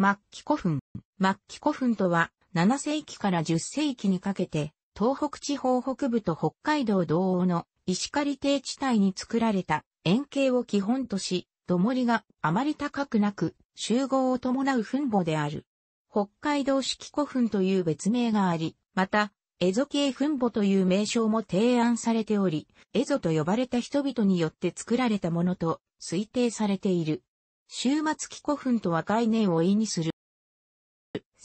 末期古墳。末期古墳とは、7世紀から10世紀にかけて、東北地方北部と北海道道央の石狩低地帯に作られた円形を基本とし、土盛りがあまり高くなく、集合を伴う墳墓である。北海道式古墳という別名があり、また、蝦夷系墳墓という名称も提案されており、蝦夷と呼ばれた人々によって作られたものと推定されている。終末期古墳とは概念を意にする。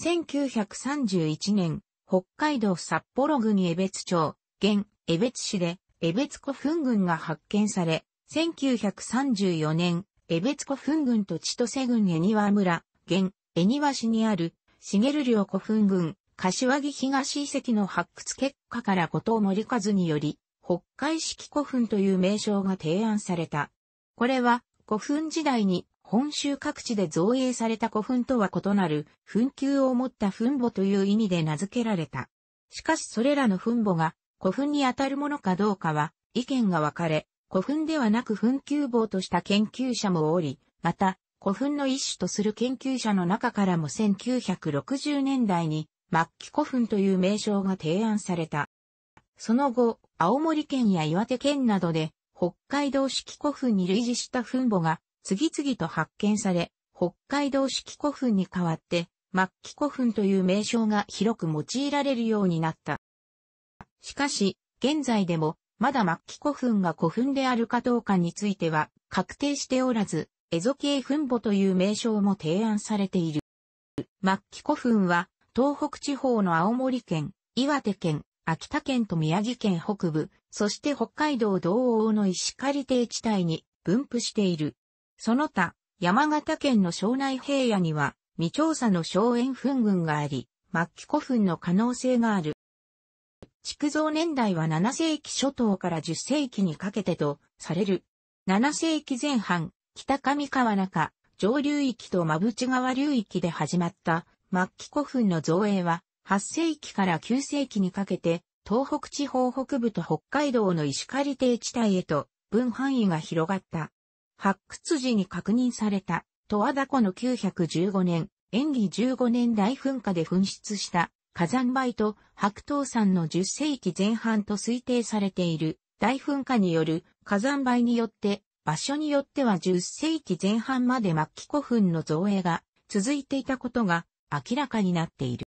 1931年、北海道札幌郡江別町、現江別市で江別古墳群が発見され、1934年、江別古墳群と千歳郡江庭村、現江庭市にある茂良古墳群、柏木東遺跡の発掘結果から後藤森和により、北海式古墳という名称が提案された。これは古墳時代に本州各地で造営された古墳とは異なる、墳丘を持った墳墓という意味で名付けられた。しかしそれらの墳墓が古墳にあたるものかどうかは意見が分かれ、古墳ではなく墳丘墓とした研究者もおり、また古墳の一種とする研究者の中からも1960年代に末期古墳という名称が提案された。その後、青森県や岩手県などで北海道式古墳に類似した墳墓が次々と発見され、北海道式古墳に代わって、末期古墳という名称が広く用いられるようになった。しかし、現在でも、まだ末期古墳が古墳であるかどうかについては確定しておらず、エゾ系墳墓という名称も提案されている。末期古墳は、東北地方の青森県、岩手県、秋田県と宮城県北部、そして北海道道央の石狩低地帯に分布している。その他、山形県の庄内平野には、未調査の荘園墳群があり、末期古墳の可能性がある。築造年代は7世紀初頭から10世紀にかけてとされる。7世紀前半、北上川中、上流域と馬淵川流域で始まった末期古墳の造営は、8世紀から9世紀にかけて、東北地方北部と北海道の石狩低地帯へと分範囲が広がった。発掘時に確認された、十和田湖の915年、演技15年大噴火で噴出した火山灰と白桃山の10世紀前半と推定されている大噴火による火山灰によって場所によっては10世紀前半まで末期古墳の造営が続いていたことが明らかになっている。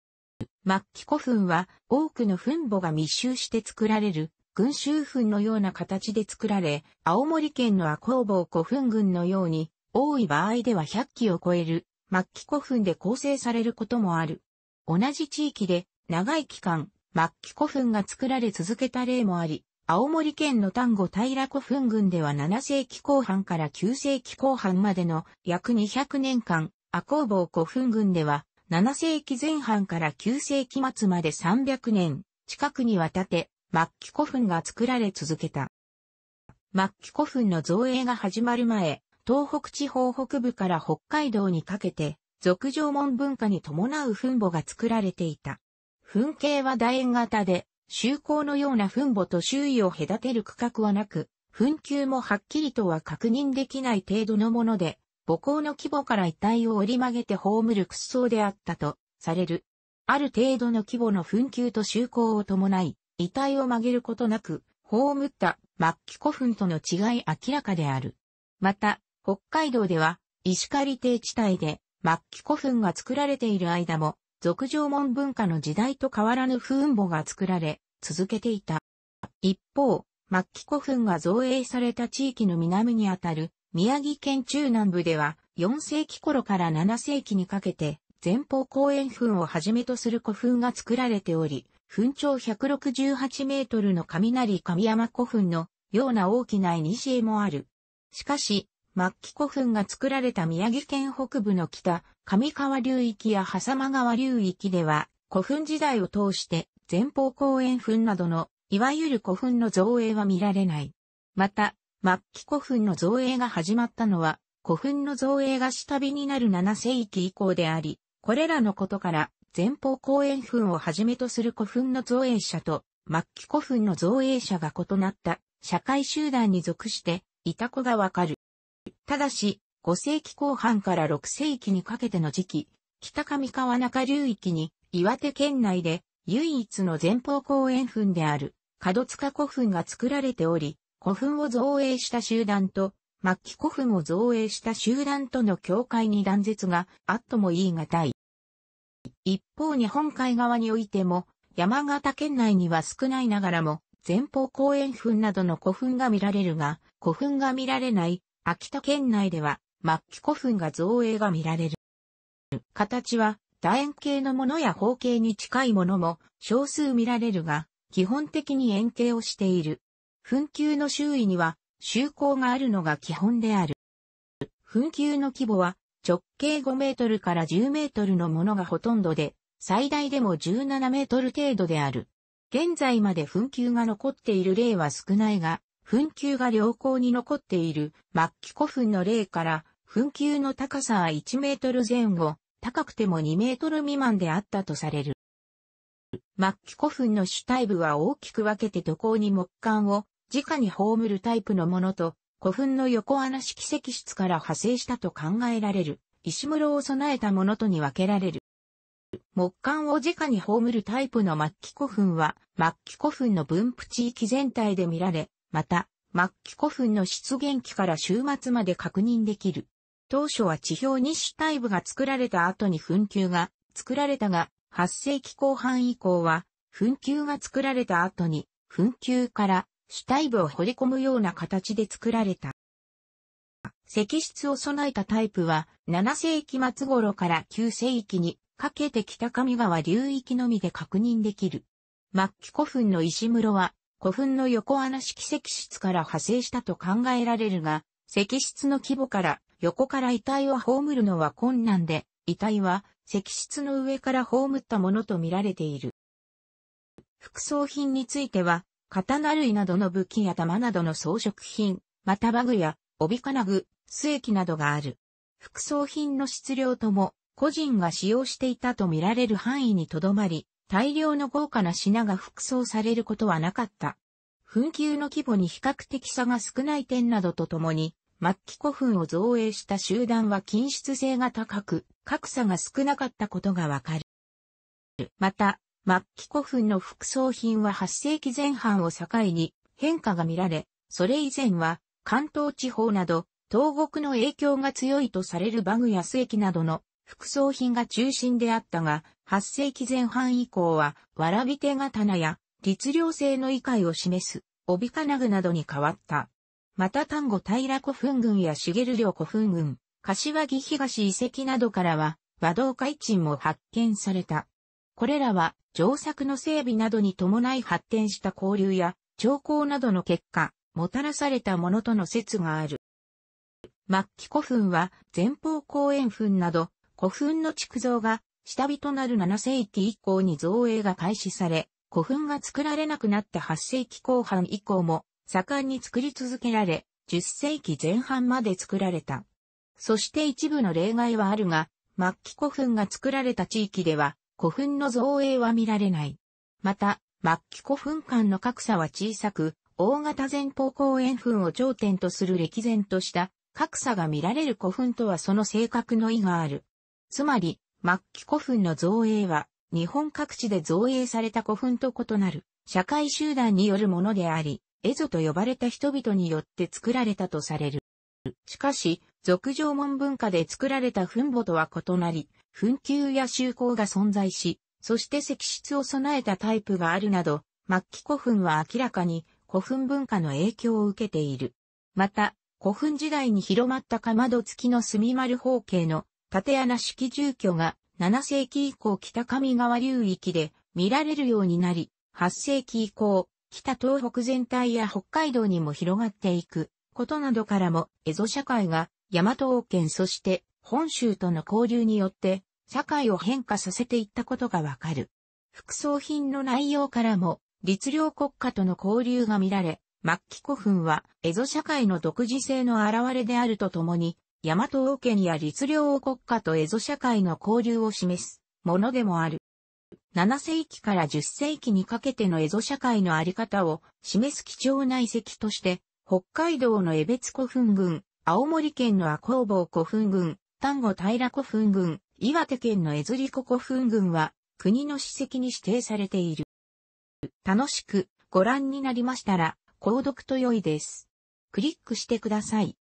末期古墳は多くの墳墓が密集して作られる群衆墳のような形で作られ、青森県の赤工坊古墳群のように、多い場合では100基を超える、末期古墳で構成されることもある。同じ地域で、長い期間、末期古墳が作られ続けた例もあり、青森県の丹後平古墳群では7世紀後半から9世紀後半までの約200年間、赤工坊古墳群では7世紀前半から9世紀末まで300年近くにわたって末期古墳が作られ続けた。末期古墳の造営が始まる前、東北地方北部から北海道にかけて、俗上文文化に伴う墳墓が作られていた。墳形は楕円型で、周行のような墳墓と周囲を隔てる区画はなく、墳丘もはっきりとは確認できない程度のもので、母校の規模から遺体を折り曲げて葬る屈葬であったとされる。ある程度の規模の墳丘と周行を伴い、遺体を曲げることなく、葬った末期古墳との違い明らかである。また、北海道では、石狩邸地帯で、末期古墳が作られている間も、俗上門文化の時代と変わらぬ墳墓が作られ、続けていた。一方、末期古墳が造営された地域の南にあたる、宮城県中南部では、4世紀頃から7世紀にかけて、前方後円墳をはじめとする古墳が作られており、墳長168メートルの雷神山古墳のような大きな絵もある。しかし、末期古墳が作られた宮城県北部の北、上川流域や狭間川流域では、古墳時代を通して前方後円墳などの、いわゆる古墳の造営は見られない。また、末期古墳の造営が始まったのは、古墳の造営が下火になる7世紀以降であり、これらのことから、前方後円墳をはじめとする古墳の造営者と、末期古墳の造営者が異なった社会集団に属していた子がわかる。ただし、5世紀後半から6世紀にかけての時期、北上川中流域に岩手県内で唯一の前方後円墳である門塚古墳が作られており、古墳を造営した集団と末期古墳を造営した集団との境界に断絶があっとも言い難い。一方日本海側においても、山形県内には少ないながらも、前方後円墳などの古墳が見られるが、古墳が見られない、秋田県内では、末期古墳が造営が見られる。形は、楕円形のものや方形に近いものも少数見られるが、基本的に円形をしている。墳丘の周囲には、周口があるのが基本である。墳丘の規模は、直径5メートルから10メートルのものがほとんどで、最大でも17メートル程度である。現在まで紛糾が残っている例は少ないが、紛糾が良好に残っている末期古墳の例から、紛糾の高さは1メートル前後、高くても2メートル未満であったとされる。末期古墳の主体部は大きく分けて土坑に木管を直に葬るタイプのものと、古墳の横穴式石室から派生したと考えられる、石室を備えたものとに分けられる。木管を直に葬るタイプの末期古墳は、末期古墳の分布地域全体で見られ、また、末期古墳の出現期から終末まで確認できる。当初は地表日タ体部が作られた後に墳丘が作られたが、8世紀後半以降は、墳丘が作られた後に、墳丘から主体部を掘り込むような形で作られた。石室を備えたタイプは7世紀末頃から9世紀にかけて北上川流域のみで確認できる。末期古墳の石室は古墳の横穴式石室から派生したと考えられるが、石室の規模から横から遺体を葬るのは困難で、遺体は石室の上から葬ったものとみられている。副葬品については、刀類などの武器や玉などの装飾品、また馬具や帯金具、須液などがある。副装品の質量とも、個人が使用していたと見られる範囲にとどまり、大量の豪華な品が服装されることはなかった。紛糾の規模に比較的差が少ない点などとともに、末期古墳を造営した集団は均質性が高く、格差が少なかったことがわかる。また、末期古墳の副葬品は8世紀前半を境に変化が見られ、それ以前は関東地方など東国の影響が強いとされるバグや須駅などの副葬品が中心であったが、8世紀前半以降は、わらび手刀や、律令制の異界を示す、帯金具などに変わった。また丹後平古墳群や茂陵古墳群、柏木東遺跡などからは、和道海鎮も発見された。これらは、城作の整備などに伴い発展した交流や、兆候などの結果、もたらされたものとの説がある。末期古墳は、前方後円墳など、古墳の築造が、下火となる7世紀以降に造営が開始され、古墳が作られなくなった8世紀後半以降も、盛んに作り続けられ、10世紀前半まで作られた。そして一部の例外はあるが、末期古墳が作られた地域では、古墳の造営は見られない。また、末期古墳間の格差は小さく、大型前方後円墳を頂点とする歴然とした格差が見られる古墳とはその性格の意がある。つまり、末期古墳の造営は、日本各地で造営された古墳と異なる、社会集団によるものであり、エゾと呼ばれた人々によって作られたとされる。しかし、俗上門文化で作られた墳墓とは異なり、墳丘や修行が存在し、そして石室を備えたタイプがあるなど、末期古墳は明らかに古墳文化の影響を受けている。また、古墳時代に広まったかまど付きの墨丸方形の縦穴式住居が7世紀以降北上川流域で見られるようになり、8世紀以降、北東北全体や北海道にも広がっていくことなどからもエゾ社会が大和王権そして本州との交流によって、社会を変化させていったことがわかる。副葬品の内容からも、律令国家との交流が見られ、末期古墳は、蝦夷社会の独自性の表れであるとともに、大和王権や律令王国家と蝦夷社会の交流を示すものでもある。7世紀から10世紀にかけての蝦夷社会のあり方を示す貴重な遺跡として、北海道の江別古墳群、青森県の赤工房古墳群、丹後平古墳群、岩手県の江釣子古墳群は、国の史跡に指定されている。楽しくご覧になりましたら、購読と良いです。クリックしてください。